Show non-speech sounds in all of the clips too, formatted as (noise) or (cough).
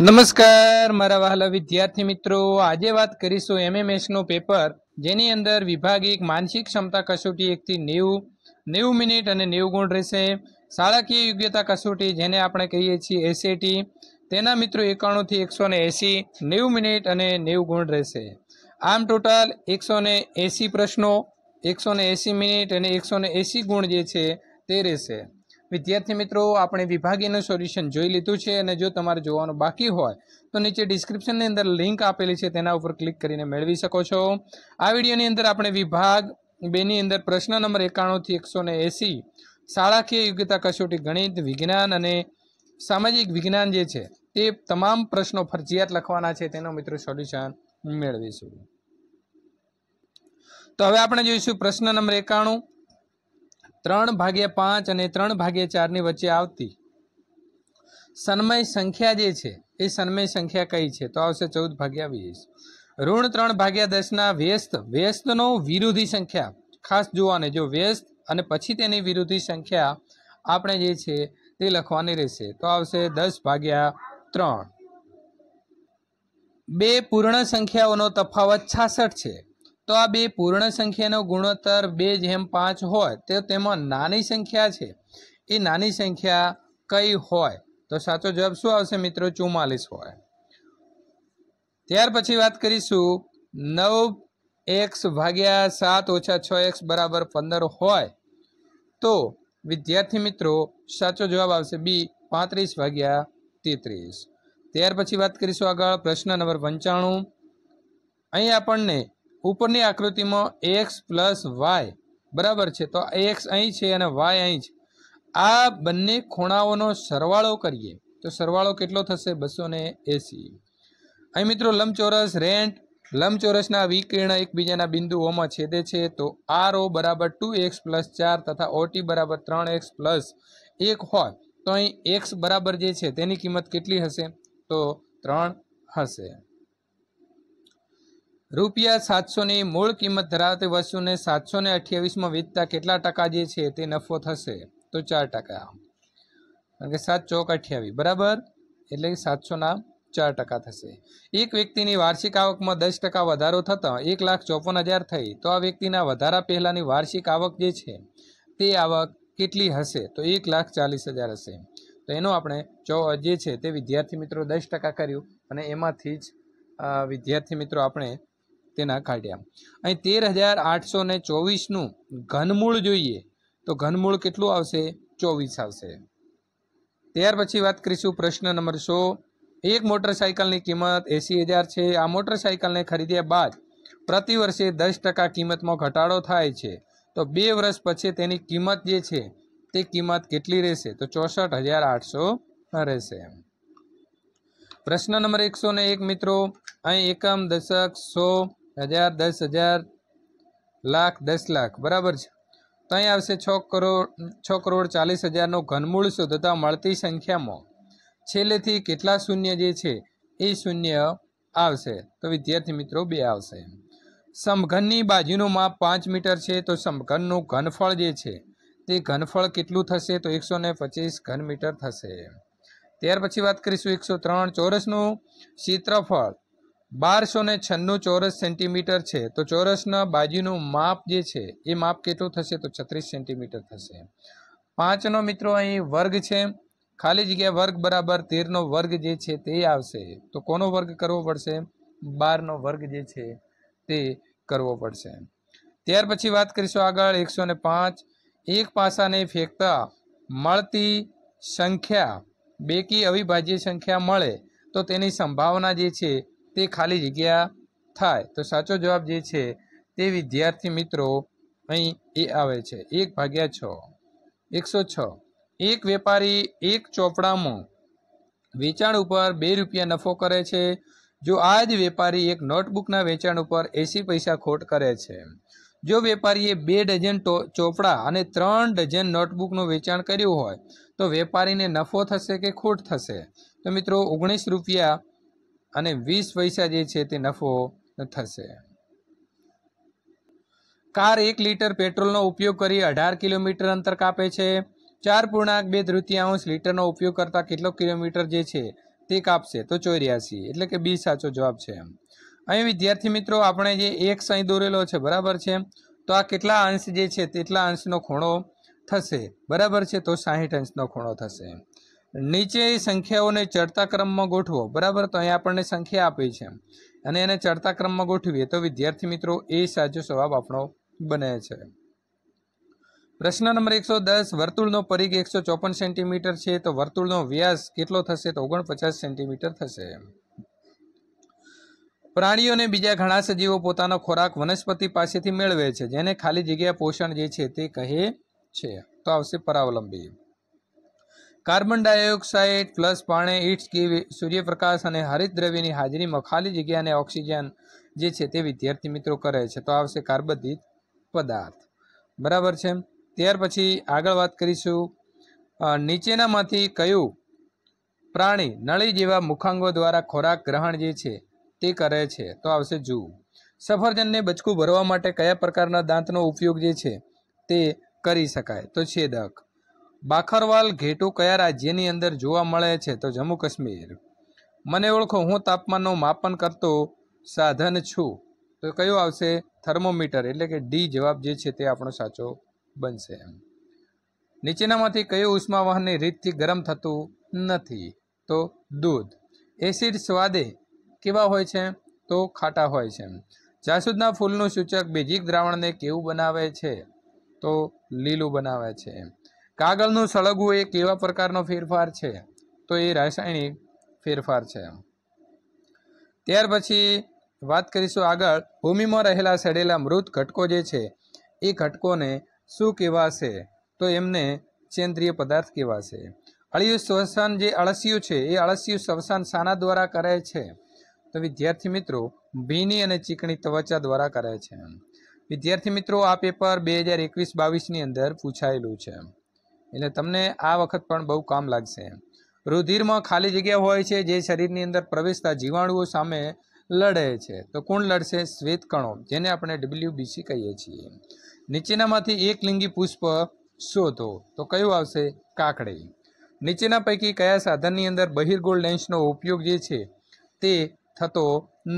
નમસ્કાર મારા વહાલા વિદ્યાર્થી મિત્રો આજે વાત કરીશું એમએમએસનું પેપર જેની અંદર વિભાગિક માનસિક ક્ષમતા કસોટી એકથી નેવું નેવું મિનિટ અને નેવું ગુણ રહેશે શાળાકીય યોગ્યતા કસોટી જેને આપણે કહીએ છીએ એસએટી તેના મિત્રો એકાણુંથી એકસો ને એંસી નેવું મિનિટ અને નેવું ગુણ રહેશે આમ ટોટલ એકસો ને એંસી પ્રશ્નો એકસો ને એંસી મિનિટ અને એકસો ને એંસી ગુણ જે છે તે રહેશે વિદ્યાર્થી મિત્રો આપણે વિભાગીયનું સોલ્યુશન જોઈ લીધું છે અને જો તમારે જોવાનું બાકી હોય તો નીચે ડિસ્ક્રિપ્શનની અંદર લિંક આપેલી છે તેના ઉપર ક્લિક કરીને મેળવી શકો છો આ વિડીયોની અંદર આપણે વિભાગ બેની અંદર પ્રશ્ન નંબર એકાણુંથી એકસો ને એંસી શાળાકીય યોગ્યતા કસોટી ગણિત વિજ્ઞાન અને સામાજિક વિજ્ઞાન જે છે તે તમામ પ્રશ્નો ફરજિયાત લખવાના છે તેનો મિત્રો સોલ્યુશન મેળવીશું તો હવે આપણે જોઈશું પ્રશ્ન નંબર એકાણું ત્રણ ભાગ્યા પાંચ અને ત્રણ ભાગ્યા ચારની વચ્ચે આવતી સન્મય સંખ્યા જે છે એ સન્મય સંખ્યા કઈ છે તો આવશે ચૌદ ભાગ્યા વીસ ઋણ ત્રણ ભાગ્યા દસના વ્યસ્ત વ્યસ્તનો વિરોધી સંખ્યા ખાસ જોવાને જો વ્યસ્ત અને પછી તેની વિરોધી સંખ્યા આપણે જે છે તે લખવાની રહેશે તો આવશે દસ ભાગ્યા ત્રણ બે પૂર્ણ સંખ્યાઓનો તફાવત છાસઠ છે તો આ બે પૂર્ણ સંખ્યાનો ગુણોત્તર બે જેમ પાંચ હોય તો તેમાં નાની સંખ્યા છે એ નાની સંખ્યા કઈ હોય તો સાચો જવાબ શું આવશે મિત્રો ચુમ્માલીસ હોય ત્યાર પછી વાત કરીશું નવ એક્સ ભાગ્યા સાત ઓછા છ એક્સ બરાબર પંદર હોય તો વિદ્યાર્થી મિત્રો સાચો જવાબ આવશે બી પાંત્રીસ ભાગ્યા તેત્રીસ ત્યાર પછી વાત કરીશું આગળ પ્રશ્ન નંબર પંચાણું અહીં આપણને ઉપરની આકૃતિમાં એક્સ પ્લસ વાય બરાબર છે તો એક્સ અહીં છે અને વાય અહીં છે આ બંને ખૂણાઓનો સરવાળો કરીએ તો સરવાળો કેટલો થશે બસો ને એંસી અહીં મિત્રો લંબચોરસ રેન્ટ લંબચોરસના વિકર્ણ એકબીજાના બિંદુઓમાં છેદે છે તો આર ઓ બરાબર ટુ એક્સ પ્લસ ચાર તથા ઓટી બરાબર ત્રણ એક્સ પ્લસ એક હોય તો અહીં એક્સ બરાબર જે છે તેની કિંમત કેટલી હશે તો ત્રણ હશે રૂપિયા સાતસોની મૂળ કિંમત ધરાવતી વસ્તુને સાતસો ને અઠ્યાવીસમાં વેચતા કેટલા ટકા જે છે તે નફો થશે તો ચાર ટકા કારણ કે સાત ચોક અઠ્યાવીસ બરાબર એટલે સાતસોના ચાર ટકા થશે એક વ્યક્તિની વાર્ષિક આવકમાં દસ ટકા વધારો થતાં એક લાખ ચોપન હજાર થઈ તો આ વ્યક્તિના વધારા પહેલાંની વાર્ષિક આવક જે છે તે આવક કેટલી હશે તો એક લાખ ચાલીસ હજાર હશે તો એનો આપણે ચો જે છે તે વિદ્યાર્થી મિત્રો દસ ટકા કર્યું અને એમાંથી જ વિદ્યાર્થી મિત્રો આપણે તેના કાઢ્યા અહીં તેર હજાર આઠસો ને ચોવીસનું ઘનમૂળ જોઈએ તો ઘનમૂળ કેટલું આવશે ચોવીસ આવશે ત્યાર પછી વાત કરીશું પ્રશ્ન નંબર સો એક મોટરસાઇકલની કિંમત એંસી હજાર છે આ મોટરસાઇકલને ખરીદ્યા બાદ પ્રતિ વર્ષે દસ ટકા કિંમતમાં ઘટાડો થાય છે તો બે વર્ષ પછી તેની કિંમત જે છે તે કિંમત કેટલી રહેશે તો ચોસઠ હજાર આઠસો રહેશે પ્રશ્ન નંબર એકસો ને એક મિત્રો અહીં એકમ દશક સો હજાર દસ હજાર લાખ દસ લાખ બરાબર છે તો અહીં આવશે છ કરોડ છ કરોડ ચાલીસ હજારનો ઘનમૂળ શોધતા મળતી સંખ્યામાં છેલ્લેથી કેટલા શૂન્ય જે છે એ શૂન્ય આવશે તો વિદ્યાર્થી મિત્રો બે આવશે સમઘનની બાજુનું માપ પાંચ મીટર છે તો સમઘનનું ઘનફળ જે છે તે ઘનફળ કેટલું થશે તો એકસો ને પચીસ ઘન મીટર થશે ત્યાર પછી વાત કરીશું એકસો ત્રણ ચોરસનું ક્ષેત્રફળ બારસો ને છન્નું ચોરસ સેન્ટીમીટર છે તો ચોરસના બાજુનું માપ જે છે એ માપ કેટલું થશે તો છત્રીસ સેન્ટીમીટર થશે પાંચનો મિત્રો અહીં વર્ગ છે ખાલી જગ્યા વર્ગ બરાબર તેરનો વર્ગ જે છે તે આવશે તો કોનો વર્ગ કરવો પડશે બારનો વર્ગ જે છે તે કરવો પડશે ત્યાર પછી વાત કરીશું આગળ એકસો ને પાંચ એક પાસાને ફેંકતા મળતી સંખ્યા બેકી અવિભાજ્ય સંખ્યા મળે તો તેની સંભાવના જે છે તે ખાલી જગ્યા થાય તો સાચો જવાબ જે છે તે વિદ્યાર્થી મિત્રો અહીં એ આવે છે એક ભાગ્યા છ એકસો છ એક વેપારી એક ચોપડામાં વેચાણ ઉપર બે રૂપિયા નફો કરે છે જો આ જ વેપારી એક નોટબુકના વેચાણ ઉપર એંસી પૈસા ખોટ કરે છે જો વેપારીએ બે ડઝન ચોપડા અને ત્રણ ડઝન નોટબુકનું વેચાણ કર્યું હોય તો વેપારીને નફો થશે કે ખોટ થશે તો મિત્રો ઓગણીસ રૂપિયા અને વીસ પૈસા જે છે તે નફો થશે કાર એક લીટર પેટ્રોલનો ઉપયોગ કરી અઢાર કિલોમીટર અંતર કાપે છે ચાર પૂર્ણાંક બે તૃતીયાંશ લીટરનો ઉપયોગ કરતાં કેટલો કિલોમીટર જે છે તે કાપશે તો ચોર્યાસી એટલે કે બી સાચો જવાબ છે અહીં વિદ્યાર્થી મિત્રો આપણે જે એક અહીં દોરેલો છે બરાબર છે તો આ કેટલા અંશ જે છે તેટલા અંશનો ખૂણો થશે બરાબર છે તો સાહીઠ અંશનો ખૂણો થશે નીચે સંખ્યાઓને ચડતા ક્રમમાં ગોઠવો બરાબર તો અહીં આપણને સંખ્યા આપી છે અને એને ચડતા ક્રમમાં ગોઠવીએ તો વિદ્યાર્થી મિત્રો એ સાચો જવાબ આપણો બને છે પ્રશ્ન નંબર એકસો દસ વર્તુળનો પરિઘ એકસો ચોપન સેન્ટીમીટર છે તો વર્તુળનો વ્યાસ કેટલો થશે તો ઓગણપચાસ સેન્ટીમીટર થશે પ્રાણીઓને બીજા ઘણા સજીવો પોતાનો ખોરાક વનસ્પતિ પાસેથી મેળવે છે જેને ખાલી જગ્યા પોષણ જે છે તે કહે છે તો આવશે પરાવલંબી કાર્બન ડાયોક્સાઇડ પ્લસ પાણી ઇટ્સ ગીવી સૂર્યપ્રકાશ અને હરિત દ્રવ્યની હાજરીમાં ખાલી જગ્યાને ઓક્સિજન જે છે તે વિદ્યાર્થી મિત્રો કરે છે તો આવશે કાર્બોદિત પદાર્થ બરાબર છે ત્યાર પછી આગળ વાત કરીશું નીચેનામાંથી કયું પ્રાણી નળી જેવા મુખાંગો દ્વારા ખોરાક ગ્રહણ જે છે તે કરે છે તો આવશે જૂ સફરજનને બચકું ભરવા માટે કયા પ્રકારના દાંતનો ઉપયોગ જે છે તે કરી શકાય તો છેદક બાખરવાલ ઘેટુ કયા રાજ્યની અંદર જોવા મળે છે તો જમ્મુ કાશ્મીર મને ઓળખો હું તાપમાનનું માપન કરતો સાધન છું તો કયું આવશે થર્મોમીટર એટલે કે ડી જવાબ જે છે તે આપણો સાચો બનશે એમ નીચેનામાંથી કયું ઉષ્માવહનની રીતથી ગરમ થતું નથી તો દૂધ એસિડ સ્વાદે કેવા હોય છે તો ખાટા હોય છે જાસૂદના ફૂલનું સૂચક બેઝિક દ્રાવણને કેવું બનાવે છે તો લીલું બનાવે છે એમ કાગળનું સળગવું એક કેવા પ્રકારનો ફેરફાર છે તો એ રાસાયણિક ફેરફાર છે ત્યાર પછી વાત કરીશું આગળ ભૂમિમાં રહેલા સડેલા મૃત ઘટકો જે છે એ ઘટકોને શું કહેવાશે તો એમને સેન્દ્રિય પદાર્થ કહેવાશે અળિયું શ્વસન જે અળસિયું છે એ અળસિયું શ્વસન શાના દ્વારા કરે છે તો વિદ્યાર્થી મિત્રો ભીની અને ચીકણી ત્વચા દ્વારા કરે છે વિદ્યાર્થી મિત્રો આ પેપર બે હજાર એકવીસ બાવીસની અંદર પૂછાયેલું છે એટલે તમને આ વખત પણ બહુ કામ લાગશે રુધિરમાં ખાલી જગ્યા હોય છે જે શરીરની અંદર પ્રવેશતા જીવાણુઓ સામે લડે છે તો કોણ લડશે શ્વેતકણો જેને આપણે ડબલ્યુબીસી કહીએ છીએ નીચેનામાંથી એક લિંગી પુષ્પ શોધો તો કયું આવશે કાકડી નીચેના પૈકી કયા સાધનની અંદર બહિર્ગોળ લેન્સનો ઉપયોગ જે છે તે થતો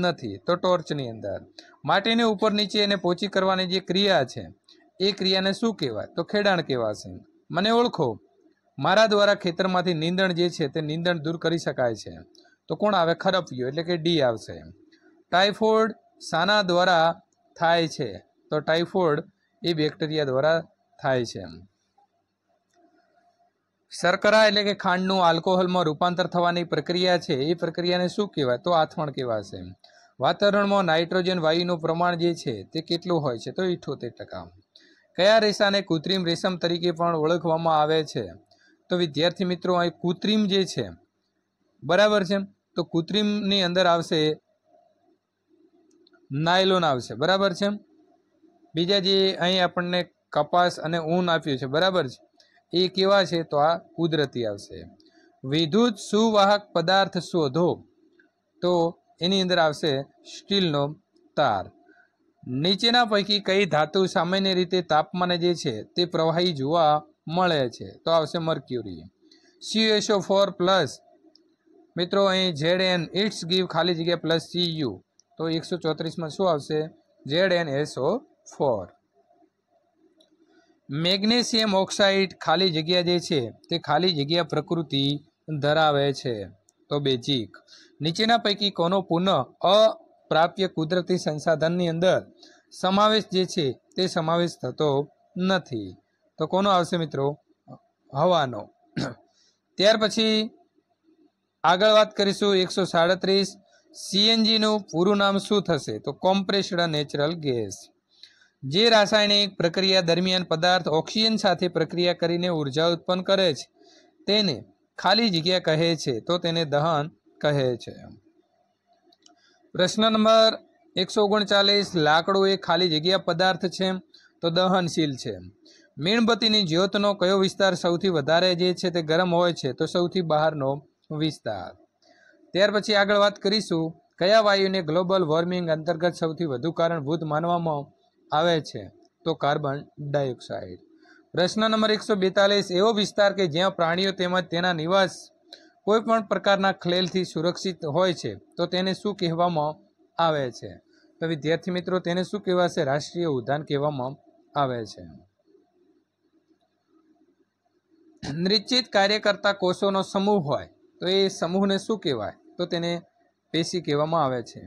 નથી તો ટોર્ચની અંદર માટીને ઉપર નીચે એને પોચી કરવાની જે ક્રિયા છે એ ક્રિયાને શું કહેવાય તો ખેડાણ કહેવાશે મને ઓળખો મારા દ્વારા ખેતરમાંથી નીંદણ જે છે તે નિંદણ દૂર કરી શકાય છે તો કોણ આવે ખરપિયો એટલે કે ડી આવશે ટાઇફોઇડ સાના દ્વારા થાય છે તો ટાઇફોઇડ એ બેક્ટેરિયા દ્વારા થાય છે શર્કરા એટલે કે ખાંડનું આલ્કોહોલમાં રૂપાંતર થવાની પ્રક્રિયા છે એ પ્રક્રિયાને શું કહેવાય તો આથવણ કહેવાશે વાતાવરણમાં નાઇટ્રોજન વાયુનું પ્રમાણ જે છે તે કેટલું હોય છે તો ઇઠોતેર ટકા કયા રેસાને કૃત્રિમ રેશમ તરીકે પણ ઓળખવામાં આવે છે તો વિદ્યાર્થી મિત્રો અહીં કૃત્રિમ જે છે બરાબર છે તો કૃત્રિમની અંદર આવશે નાયલોન આવશે બરાબર છે બીજા જે અહીં આપણને કપાસ અને ઊન આપ્યું છે બરાબર છે એ કેવા છે તો આ કુદરતી આવશે વિદ્યુત સુવાહક પદાર્થ શોધો તો એની અંદર આવશે સ્ટીલનો તાર નીચેના પૈકી કઈ ધાતુ સામાન્ય રીતે તાપમાને જે છે તે પ્રવાહી જોવા મળે છે તો આવશે મર્ક્યુરી સીયુએસઓ ફોર પ્લસ મિત્રો અહીં ઝેડ એન ઇટ્સ ગીવ ખાલી જગ્યા પ્લસ સી યુ તો એકસો ચોત્રીસમાં શું આવશે Z N S O four magnesium oxide ખાલી જગ્યા જે છે તે ખાલી જગ્યા પ્રકૃતિ ધરાવે છે તો બેજીક નીચેના પૈકી કોનો પુનઃ અ પ્રાપ્ય કુદરતી સંસાધનની અંદર સમાવેશ જે છે તે સમાવેશ થતો નથી તો કોનો આવશે મિત્રો હવાનો (clears throat) ત્યાર પછી આગળ વાત કરીશું એકસો સાડત્રીસ સીએનજીનું પૂરું નામ શું થશે તો કોમ્પ્રેસ્ડ નેચરલ ગેસ જે રાસાયણિક પ્રક્રિયા દરમિયાન પદાર્થ ઓક્સિજન સાથે પ્રક્રિયા કરીને ઉર્જા ઉત્પન્ન કરે છે તેને ખાલી જગ્યા કહે છે તો તેને દહન કહે છે એમ પ્રશ્ન નંબર એકસો ઓગણચાલીસ લાકડું એ ખાલી જગ્યા પદાર્થ છે તો દહનશીલ છે મીણબત્તીની જ્યોતનો કયો વિસ્તાર સૌથી વધારે જે છે તે ગરમ હોય છે તો સૌથી બહારનો વિસ્તાર ત્યાર પછી આગળ વાત કરીશું કયા વાયુને ગ્લોબલ વોર્મિંગ અંતર્ગત સૌથી વધુ કારણભૂત માનવામાં આવે છે તો કાર્બન ડાયોક્સાઇડ પ્રશ્ન નંબર એકસો બેતાલીસ એવો વિસ્તાર કે જ્યાં પ્રાણીઓ તેમજ તેના નિવાસ કોઈપણ પ્રકારના ખલેલથી સુરક્ષિત હોય છે તો તેને શું કહેવામાં આવે છે તો વિદ્યાર્થી મિત્રો તેને શું કહેવાશે રાષ્ટ્રીય ઉદ્યાન કહેવામાં આવે છે નિશ્ચિત કાર્ય કરતા કોષોનો સમૂહ હોય તો એ સમૂહને શું કહેવાય તો તેને પેશી કહેવામાં આવે છે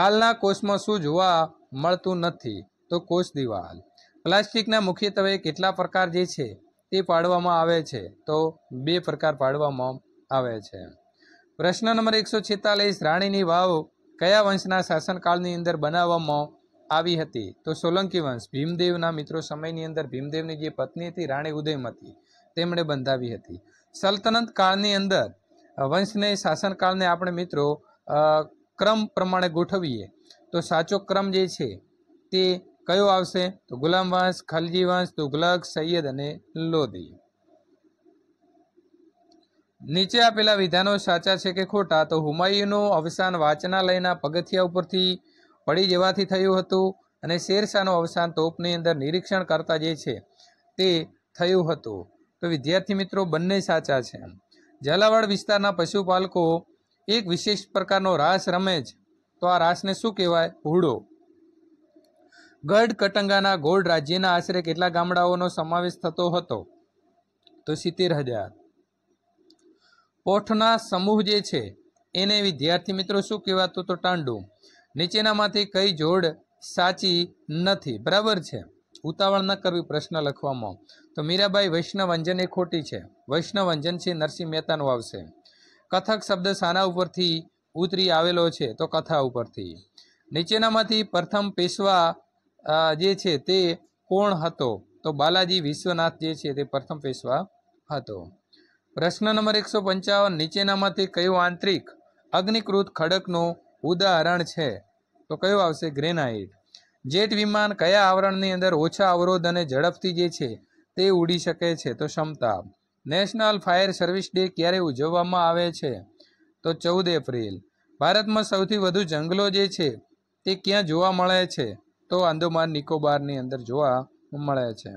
ગાલના કોષમાં શું જોવા મળતું નથી તો કોષ દિવાલ પ્લાસ્ટિકના મુખ્યત્વે કેટલા પ્રકાર જે છે તે પાડવામાં આવે છે તો બે પ્રકાર પાડવામાં આવે છે પ્રશ્ન નંબર એકસો છેતાલીસ રાણીની વાવ કયા વંશના શાસનકાળની અંદર બનાવવામાં આવી હતી તો સોલંકી વંશ ભીમદેવના મિત્રો સમયની અંદર ભીમદેવની જે પત્ની હતી રાણી ઉદયમતી તેમણે બંધાવી હતી સલ્તનત કાળની અંદર વંશને શાસનકાળને આપણે મિત્રો ક્રમ પ્રમાણે ગોઠવીએ તો સાચો ક્રમ જે છે તે કયો આવશે તો ગુલામ વંશ ખલજી વંશ તુઘલક સૈયદ અને લોધી નીચે આપેલા વિધાનો સાચા છે કે ખોટા તો હુમાયુનું અવસાન વાંચનાલયના પગથિયા ઉપરથી પડી જવાથી થયું હતું અને શેરશાહનું અવસાન તોપની અંદર નિરીક્ષણ કરતા જે છે તે થયું હતું તો વિદ્યાર્થી મિત્રો બંને સાચા છે ઝાલાવાડ વિસ્તારના પશુપાલકો એક વિશેષ પ્રકારનો રાસ રમે જ તો આ રાસને શું કહેવાય હુડો ગઢ કટંગાના ગોળ રાજ્યના આશરે કેટલા ગામડાઓનો સમાવેશ થતો હતો તો સિત્તેર હજાર પોઠના સમૂહ જે છે એને વિદ્યાર્થી મિત્રો શું કહેવાતું તો ટાંડું નીચેનામાંથી કઈ જોડ સાચી નથી બરાબર છે ઉતાવળ ન કરવી પ્રશ્ન લખવામાં તો મીરાબાઈ વૈષ્ણવંજન એ ખોટી છે વૈષ્ણવંજન છે નરસિંહ મહેતાનું આવશે કથક શબ્દ સાના ઉપરથી ઉતરી આવેલો છે તો કથા ઉપરથી નીચેનામાંથી પ્રથમ પેશવા જે છે તે કોણ હતો તો બાલાજી વિશ્વનાથ જે છે તે પ્રથમ પેશવા હતો પ્રશ્ન નંબર એકસો પંચાવન નીચેનામાંથી કયું આંતરિક અગ્નિકૃત ખડકનું ઉદાહરણ છે તો કયું આવશે ગ્રેનાઇટ જેટ વિમાન કયા આવરણની અંદર ઓછા અવરોધ અને ઝડપથી જે છે તે ઉડી શકે છે તો ક્ષમતા નેશનલ ફાયર સર્વિસ ડે ક્યારે ઉજવવામાં આવે છે તો ચૌદ એપ્રિલ ભારતમાં સૌથી વધુ જંગલો જે છે તે ક્યાં જોવા મળે છે તો આંદોમાન નિકોબારની અંદર જોવા મળે છે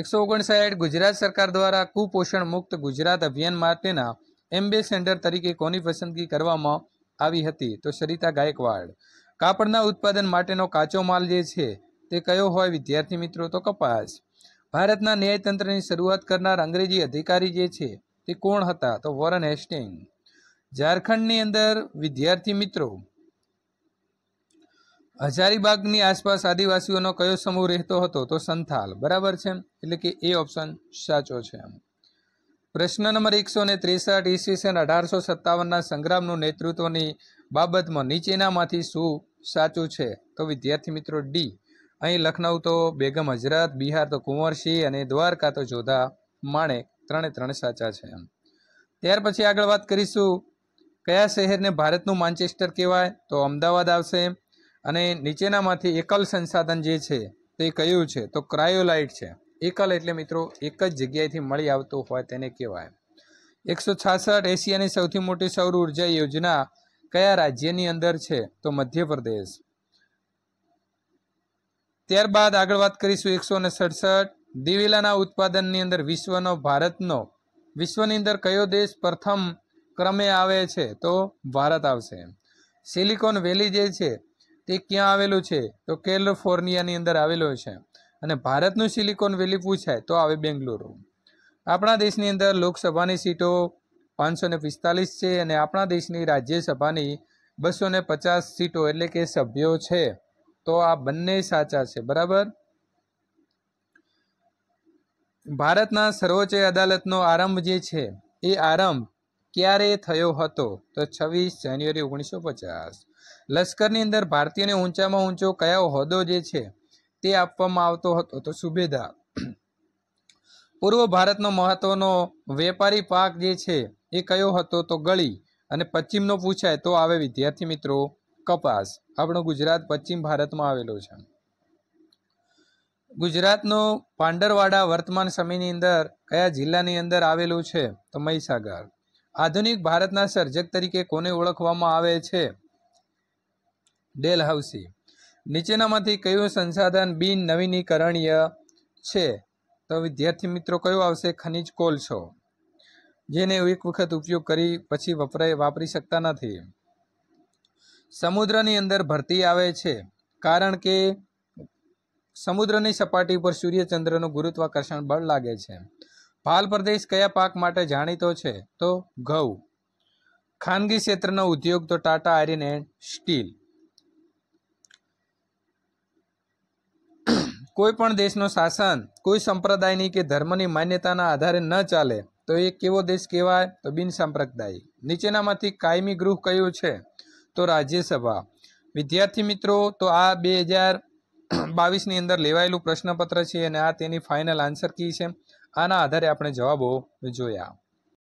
એકસો ઓગણસાઠ ગુજરાત સરકાર દ્વારા કુપોષણ મુક્ત ગુજરાત અભિયાન માટેના એમ્બેસેન્ડર તરીકે કોની પસંદગી કરવામાં આવી હતી તો સરિતા ગાયકવાડ કાપડના ઉત્પાદન માટેનો કાચો માલ જે છે તે કયો હોય વિદ્યાર્થી મિત્રો તો કપાસ ભારતના ન્યાયતંત્રની શરૂઆત કરનાર અંગ્રેજી અધિકારી જે છે તે કોણ હતા તો વોરન હેસ્ટિંગ ઝારખંડની અંદર વિદ્યાર્થી મિત્રો હજારીબાગની આસપાસ આદિવાસીઓનો કયો સમૂહ રહેતો હતો તો સંથાલ બરાબર છે એટલે કે એ ઓપ્શન સાચો છે પ્રશ્ન નંબર એકસો ને ત્રેસઠ ઈસવીસન અઢારસો સત્તાવનના સંગ્રામનું નેતૃત્વની બાબતમાં નીચેનામાંથી શું સાચું છે તો વિદ્યાર્થી મિત્રો ડી અહીં લખનઉ તો બેગમ હજરત બિહાર તો કુંવરસિંહ અને દ્વારકા તો જોધા માણેક ત્રણે ત્રણ સાચા છે ત્યાર પછી આગળ વાત કરીશું કયા શહેરને ભારતનું માન્ચેસ્ટર કહેવાય તો અમદાવાદ આવશે એમ અને નીચેનામાંથી એકલ સંસાધન જે છે તે કયું છે તો ક્રાયોલાઇટ છે એકલ એટલે મિત્રો એક જ જગ્યાએથી મળી આવતું હોય તેને કહેવાય એકસો છાસઠ એશિયાની સૌથી મોટી સૌર ઉર્જા યોજના કયા રાજ્યની અંદર છે તો મધ્યપ્રદેશ ત્યારબાદ આગળ વાત કરીશું એકસો ને સડસઠ દિવેલાના ઉત્પાદનની અંદર વિશ્વનો ભારતનો વિશ્વની અંદર કયો દેશ પ્રથમ ક્રમે આવે છે તો ભારત આવશે સિલિકોન વેલી જે છે તે ક્યાં આવેલું છે તો કેલિફોર્નિયાની અંદર આવેલું છે અને ભારતનું સિલિકોન વેલી પૂછાય તો આવે બેંગલુરુ આપણા દેશની અંદર લોકસભાની સીટો પાંચસો ને પિસ્તાલીસ છે અને આપણા દેશની રાજ્યસભાની બસો ને પચાસ સીટો એટલે કે સભ્યો છે તો આ બંને સાચા છે બરાબર ભારતના સર્વોચ્ચ અદાલતનો આરંભ જે છે એ આરંભ ક્યારે થયો હતો તો છવ્વીસ જાન્યુઆરી ઓગણીસો પચાસ લશ્કરની અંદર ભારતીયને ઊંચામાં ઊંચો કયા હોદ્દો જે છે તે આપવામાં આવતો હતો તો સુબેદાર પૂર્વ ભારતનો મહત્વનો વેપારી પાક જે છે એ કયો હતો તો ગળી અને પશ્ચિમનો પૂછાય તો આવે વિદ્યાર્થી મિત્રો કપાસ આપણો ગુજરાત પશ્ચિમ ભારતમાં આવેલો છે ગુજરાતનો પાંડરવાડા વર્તમાન સમયની અંદર કયા જિલ્લાની અંદર આવેલું છે તો મહીસાગર આધુનિક ભારતના સર્જક તરીકે કોને ઓળખવામાં આવે છે ડેલહાઉસી નીચેનામાંથી કયું સંસાધન બિન નવીનીકરણીય છે તો વિદ્યાર્થી મિત્રો કયો આવશે ખનિજ કોલસો જેને એક વખત ઉપયોગ કરી પછી વપરાય વાપરી શકતા નથી સમુદ્રની અંદર ભરતી આવે છે કારણ કે સમુદ્રની સપાટી પર સૂર્યચંદ્રનું ગુરુત્વાકર્ષણ બળ લાગે છે ભાલ પ્રદેશ કયા પાક માટે જાણીતો છે તો ઘઉં ખાનગી ક્ષેત્રનો ઉદ્યોગ તો ટાટા આયર્ન એન્ડ સ્ટીલ કોઈ પણ દેશનો શાસન કોઈ સંપ્રદાયની કે ધર્મની માન્યતાના આધારે ન ચાલે તો એ કેવો દેશ કહેવાય તો બિનસાંપ્રદાયિક નીચેનામાંથી કાયમી ગૃહ કયું છે તો રાજ્યસભા વિદ્યાર્થી મિત્રો તો આ બે હજાર બાવીસની અંદર લેવાયેલું પ્રશ્નપત્ર છે અને આ તેની ફાઇનલ આન્સર કી છે આના આધારે આપણે જવાબો જોયા